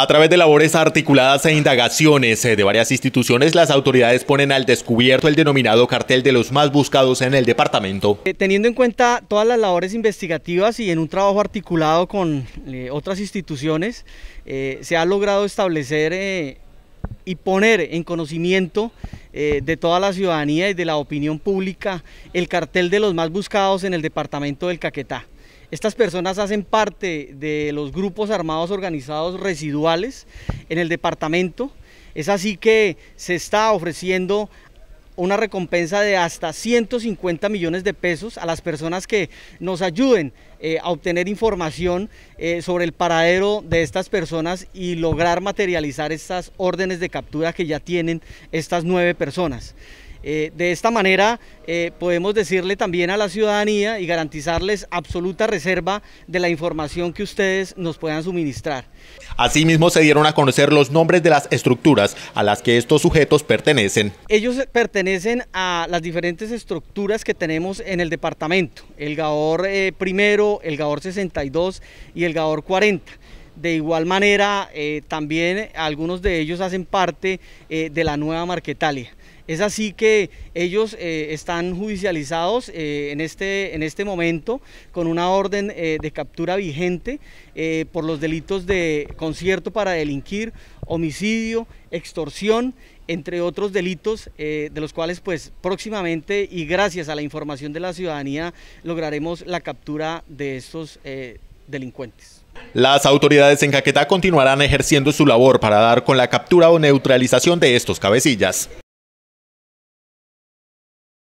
A través de labores articuladas e indagaciones eh, de varias instituciones, las autoridades ponen al descubierto el denominado cartel de los más buscados en el departamento. Eh, teniendo en cuenta todas las labores investigativas y en un trabajo articulado con eh, otras instituciones, se ha logrado establecer y poner en conocimiento de toda la ciudadanía y de la opinión pública el cartel de los más buscados en el departamento del Caquetá. Estas personas hacen parte de los grupos armados organizados residuales en el departamento. Es así que se está ofreciendo una recompensa de hasta 150 millones de pesos a las personas que nos ayuden eh, a obtener información eh, sobre el paradero de estas personas y lograr materializar estas órdenes de captura que ya tienen estas nueve personas. Eh, de esta manera eh, podemos decirle también a la ciudadanía y garantizarles absoluta reserva de la información que ustedes nos puedan suministrar. Asimismo se dieron a conocer los nombres de las estructuras a las que estos sujetos pertenecen. Ellos pertenecen a las diferentes estructuras que tenemos en el departamento, el GAOR I, eh, primero, el GAOR 62 y el GAOR 40. De igual manera, eh, también algunos de ellos hacen parte eh, de la nueva Marquetalia. Es así que ellos eh, están judicializados en, este, en este momento con una orden de captura vigente por los delitos de concierto para delinquir, homicidio, extorsión, entre otros delitos de los cuales pues próximamente y gracias a la información de la ciudadanía lograremos la captura de estos delitos delincuentes. Las autoridades en Caquetá continuarán ejerciendo su labor para dar con la captura o neutralización de estos cabecillas.